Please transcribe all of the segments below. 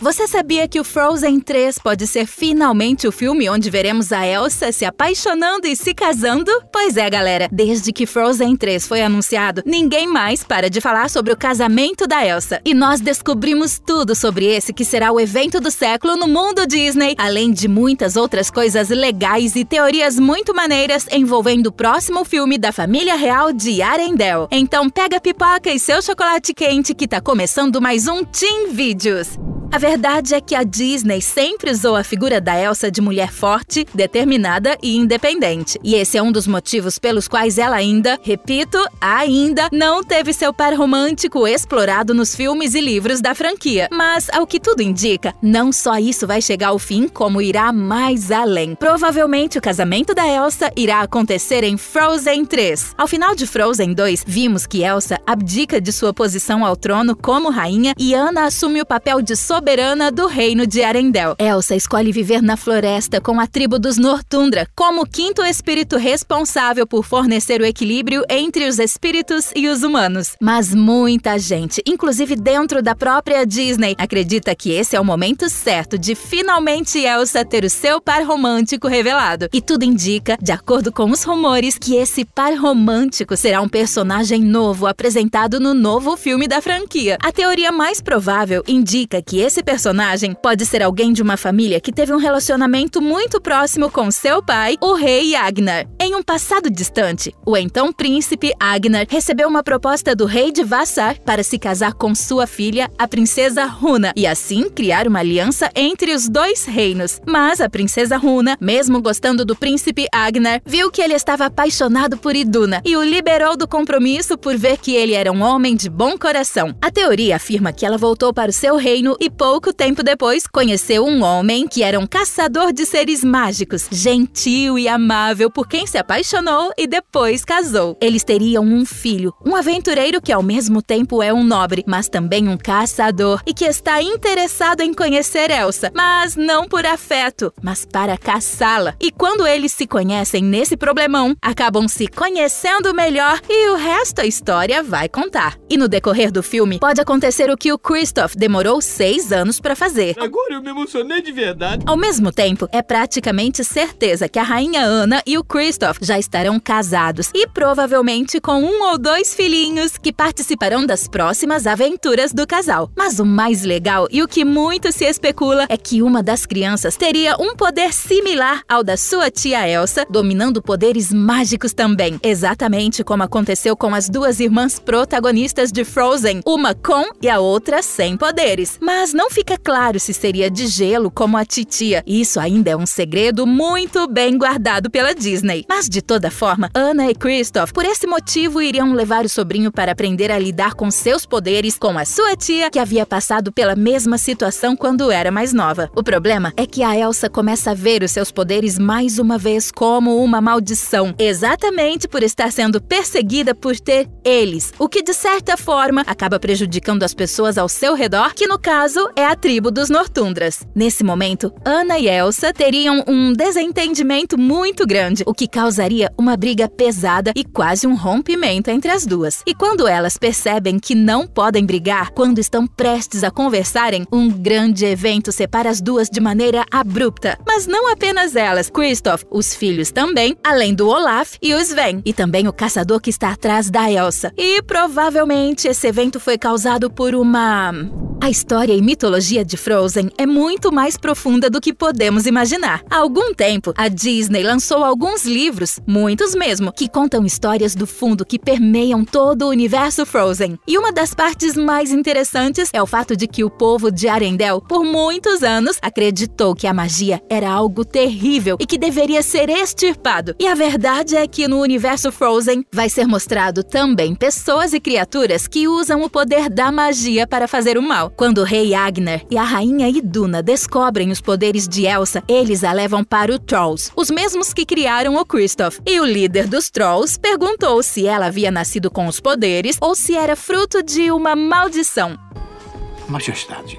Você sabia que o Frozen 3 pode ser finalmente o filme onde veremos a Elsa se apaixonando e se casando? Pois é, galera, desde que Frozen 3 foi anunciado, ninguém mais para de falar sobre o casamento da Elsa. E nós descobrimos tudo sobre esse que será o evento do século no mundo Disney, além de muitas outras coisas legais e teorias muito maneiras envolvendo o próximo filme da família real de Arendelle. Então pega a pipoca e seu chocolate quente que tá começando mais um Team Vídeos. A verdade é que a Disney sempre usou a figura da Elsa de mulher forte, determinada e independente. E esse é um dos motivos pelos quais ela ainda, repito, ainda não teve seu par romântico explorado nos filmes e livros da franquia. Mas, ao que tudo indica, não só isso vai chegar ao fim, como irá mais além. Provavelmente o casamento da Elsa irá acontecer em Frozen 3. Ao final de Frozen 2, vimos que Elsa abdica de sua posição ao trono como rainha e Anna assume o papel de so soberana do reino de Arendel. Elsa escolhe viver na floresta com a tribo dos Nortundra, como quinto espírito responsável por fornecer o equilíbrio entre os espíritos e os humanos. Mas muita gente, inclusive dentro da própria Disney, acredita que esse é o momento certo de finalmente Elsa ter o seu par romântico revelado. E tudo indica, de acordo com os rumores, que esse par romântico será um personagem novo apresentado no novo filme da franquia. A teoria mais provável indica que esse personagem pode ser alguém de uma família que teve um relacionamento muito próximo com seu pai, o rei Agnar. Em um passado distante, o então príncipe Agnar recebeu uma proposta do rei de Vassar para se casar com sua filha, a princesa Runa, e assim criar uma aliança entre os dois reinos. Mas a princesa Runa, mesmo gostando do príncipe Agnar, viu que ele estava apaixonado por Iduna e o liberou do compromisso por ver que ele era um homem de bom coração. A teoria afirma que ela voltou para o seu reino e pouco tempo depois, conheceu um homem que era um caçador de seres mágicos, gentil e amável, por quem se apaixonou e depois casou. Eles teriam um filho, um aventureiro que ao mesmo tempo é um nobre, mas também um caçador e que está interessado em conhecer Elsa, mas não por afeto, mas para caçá-la. E quando eles se conhecem nesse problemão, acabam se conhecendo melhor e o resto a história vai contar. E no decorrer do filme, pode acontecer o que o Christoph demorou seis dois anos para fazer. Agora eu me emocionei de verdade. Ao mesmo tempo, é praticamente certeza que a rainha Ana e o Christoph já estarão casados e provavelmente com um ou dois filhinhos que participarão das próximas aventuras do casal. Mas o mais legal e o que muito se especula é que uma das crianças teria um poder similar ao da sua tia Elsa, dominando poderes mágicos também, exatamente como aconteceu com as duas irmãs protagonistas de Frozen, uma com e a outra sem poderes. Mas não fica claro se seria de gelo como a titia. Isso ainda é um segredo muito bem guardado pela Disney. Mas de toda forma, Anna e Kristoff, por esse motivo, iriam levar o sobrinho para aprender a lidar com seus poderes com a sua tia, que havia passado pela mesma situação quando era mais nova. O problema é que a Elsa começa a ver os seus poderes mais uma vez como uma maldição, exatamente por estar sendo perseguida por ter eles, o que de certa forma acaba prejudicando as pessoas ao seu redor, que no caso é a tribo dos Nortundras. Nesse momento, Ana e Elsa teriam um desentendimento muito grande, o que causaria uma briga pesada e quase um rompimento entre as duas. E quando elas percebem que não podem brigar, quando estão prestes a conversarem, um grande evento separa as duas de maneira abrupta. Mas não apenas elas, Kristoff, os filhos também, além do Olaf e os Sven, e também o caçador que está atrás da Elsa. E provavelmente esse evento foi causado por uma. A história e mitologia de Frozen é muito mais profunda do que podemos imaginar. Há algum tempo, a Disney lançou alguns livros, muitos mesmo, que contam histórias do fundo que permeiam todo o universo Frozen. E uma das partes mais interessantes é o fato de que o povo de Arendelle, por muitos anos, acreditou que a magia era algo terrível e que deveria ser extirpado. E a verdade é que no universo Frozen vai ser mostrado também pessoas e criaturas que usam o poder da magia para fazer o mal. Quando o rei Agner e a rainha Iduna descobrem os poderes de Elsa, eles a levam para o Trolls, os mesmos que criaram o Kristoff. E o líder dos Trolls perguntou se ela havia nascido com os poderes ou se era fruto de uma maldição. Majestade,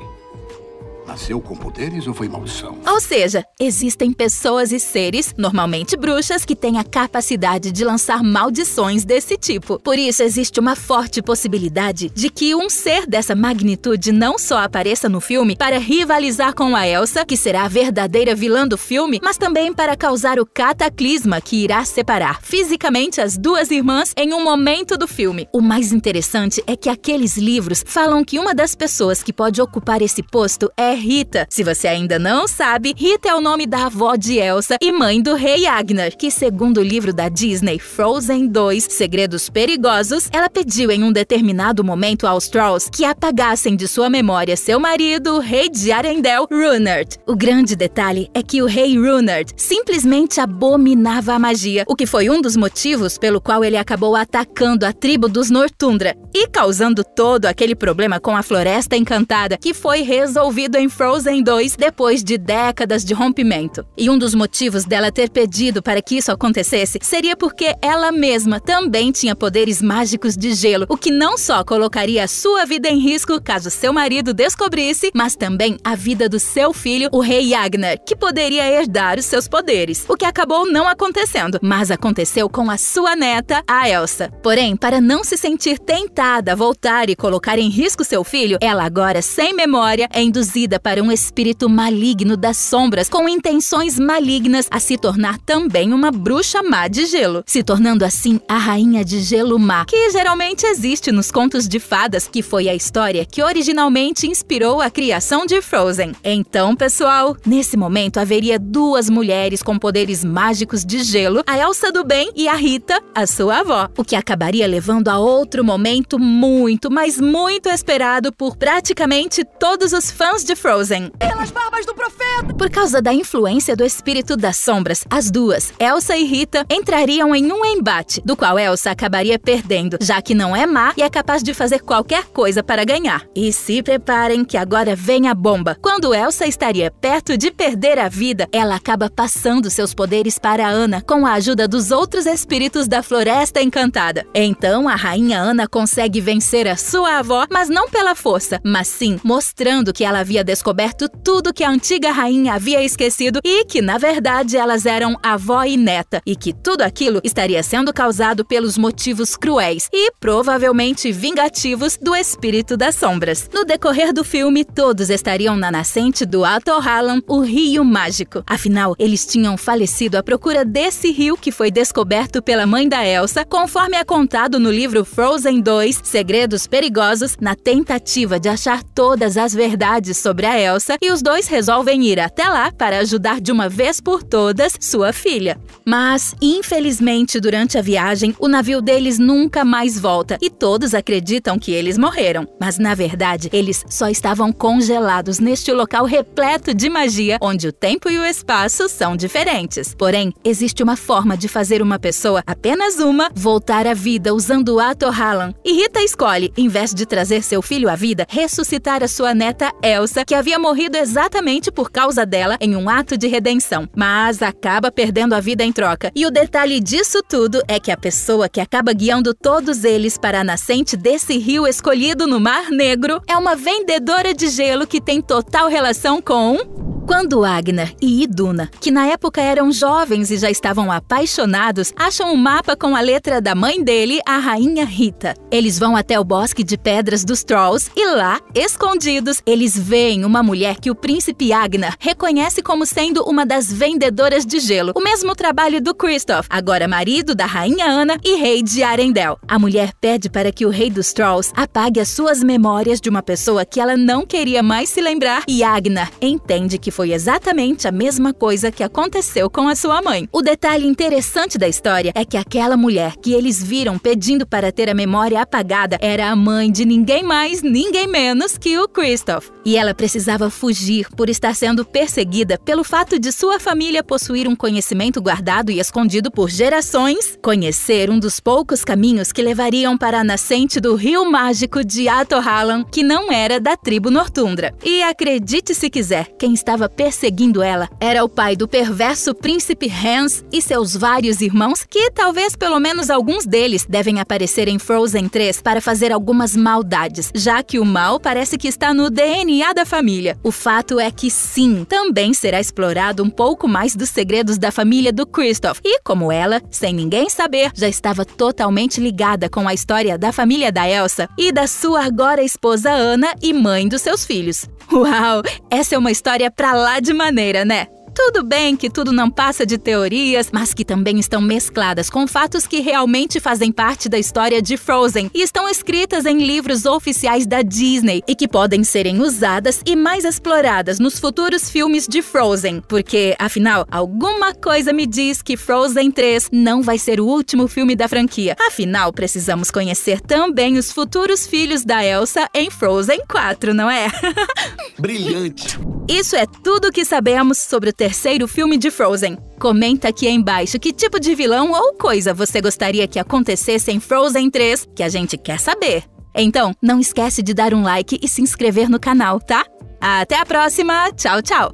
Nasceu com poderes ou foi maldição? Ou seja, existem pessoas e seres, normalmente bruxas, que têm a capacidade de lançar maldições desse tipo. Por isso, existe uma forte possibilidade de que um ser dessa magnitude não só apareça no filme para rivalizar com a Elsa, que será a verdadeira vilã do filme, mas também para causar o cataclisma que irá separar fisicamente as duas irmãs em um momento do filme. O mais interessante é que aqueles livros falam que uma das pessoas que pode ocupar esse posto é Rita. Se você ainda não sabe, Rita é o nome da avó de Elsa e mãe do rei Agner. que segundo o livro da Disney Frozen 2, Segredos Perigosos, ela pediu em um determinado momento aos Trolls que apagassem de sua memória seu marido, o rei de Arendelle, Runard. O grande detalhe é que o rei Runard simplesmente abominava a magia, o que foi um dos motivos pelo qual ele acabou atacando a tribo dos Nortundra, e causando todo aquele problema com a Floresta Encantada, que foi resolvido em Frozen 2 depois de décadas de rompimento. E um dos motivos dela ter pedido para que isso acontecesse seria porque ela mesma também tinha poderes mágicos de gelo, o que não só colocaria a sua vida em risco caso seu marido descobrisse, mas também a vida do seu filho, o rei Agnar, que poderia herdar os seus poderes, o que acabou não acontecendo, mas aconteceu com a sua neta, a Elsa. Porém, para não se sentir tentada tentada voltar e colocar em risco seu filho, ela agora, sem memória, é induzida para um espírito maligno das sombras, com intenções malignas a se tornar também uma bruxa má de gelo, se tornando assim a rainha de gelo má, que geralmente existe nos contos de fadas, que foi a história que originalmente inspirou a criação de Frozen. Então, pessoal, nesse momento haveria duas mulheres com poderes mágicos de gelo, a Elsa do Bem e a Rita, a sua avó, o que acabaria levando a outro momento momento muito, mas muito esperado por praticamente todos os fãs de Frozen. Pelas barbas do profeta! Por causa da influência do espírito das sombras, as duas, Elsa e Rita, entrariam em um embate, do qual Elsa acabaria perdendo, já que não é má e é capaz de fazer qualquer coisa para ganhar. E se preparem que agora vem a bomba. Quando Elsa estaria perto de perder a vida, ela acaba passando seus poderes para Anna com a ajuda dos outros espíritos da Floresta Encantada. Então a rainha Anna consegue consegue vencer a sua avó, mas não pela força, mas sim mostrando que ela havia descoberto tudo que a antiga rainha havia esquecido e que, na verdade, elas eram avó e neta, e que tudo aquilo estaria sendo causado pelos motivos cruéis e provavelmente vingativos do espírito das sombras. No decorrer do filme, todos estariam na nascente do Hallam, o Rio Mágico. Afinal, eles tinham falecido à procura desse rio que foi descoberto pela mãe da Elsa, conforme é contado no livro Frozen 2 2, Segredos Perigosos, na tentativa de achar todas as verdades sobre a Elsa, e os dois resolvem ir até lá para ajudar de uma vez por todas sua filha. Mas, infelizmente, durante a viagem, o navio deles nunca mais volta e todos acreditam que eles morreram. Mas, na verdade, eles só estavam congelados neste local repleto de magia, onde o tempo e o espaço são diferentes. Porém, existe uma forma de fazer uma pessoa, apenas uma, voltar à vida usando o Ato Halan e Rita escolhe, em vez de trazer seu filho à vida, ressuscitar a sua neta Elsa, que havia morrido exatamente por causa dela em um ato de redenção, mas acaba perdendo a vida em troca. E o detalhe disso tudo é que a pessoa que acaba guiando todos eles para a nascente desse rio escolhido no Mar Negro é uma vendedora de gelo que tem total relação com quando Agnar e Iduna, que na época eram jovens e já estavam apaixonados, acham um mapa com a letra da mãe dele, a rainha Rita. Eles vão até o bosque de pedras dos Trolls e lá, escondidos, eles veem uma mulher que o príncipe Agnar reconhece como sendo uma das vendedoras de gelo, o mesmo trabalho do Kristoff, agora marido da rainha Ana e rei de Arendelle. A mulher pede para que o rei dos Trolls apague as suas memórias de uma pessoa que ela não queria mais se lembrar e Agnar entende que foi exatamente a mesma coisa que aconteceu com a sua mãe. O detalhe interessante da história é que aquela mulher que eles viram pedindo para ter a memória apagada era a mãe de ninguém mais, ninguém menos que o Christoph. E ela precisava fugir por estar sendo perseguida pelo fato de sua família possuir um conhecimento guardado e escondido por gerações, conhecer um dos poucos caminhos que levariam para a nascente do rio mágico de Atorhalan, que não era da tribo Nortundra. E acredite se quiser, quem estava estava perseguindo ela era o pai do perverso príncipe Hans e seus vários irmãos, que talvez pelo menos alguns deles devem aparecer em Frozen 3 para fazer algumas maldades, já que o mal parece que está no DNA da família. O fato é que sim, também será explorado um pouco mais dos segredos da família do Kristoff, e como ela, sem ninguém saber, já estava totalmente ligada com a história da família da Elsa e da sua agora esposa Anna e mãe dos seus filhos. Uau, essa é uma história pra lá de maneira, né? Tudo bem que tudo não passa de teorias, mas que também estão mescladas com fatos que realmente fazem parte da história de Frozen e estão escritas em livros oficiais da Disney e que podem serem usadas e mais exploradas nos futuros filmes de Frozen, porque afinal, alguma coisa me diz que Frozen 3 não vai ser o último filme da franquia. Afinal, precisamos conhecer também os futuros filhos da Elsa em Frozen 4, não é? Brilhante. Isso é tudo o que sabemos sobre o terceiro filme de Frozen. Comenta aqui embaixo que tipo de vilão ou coisa você gostaria que acontecesse em Frozen 3, que a gente quer saber. Então, não esquece de dar um like e se inscrever no canal, tá? Até a próxima, tchau, tchau!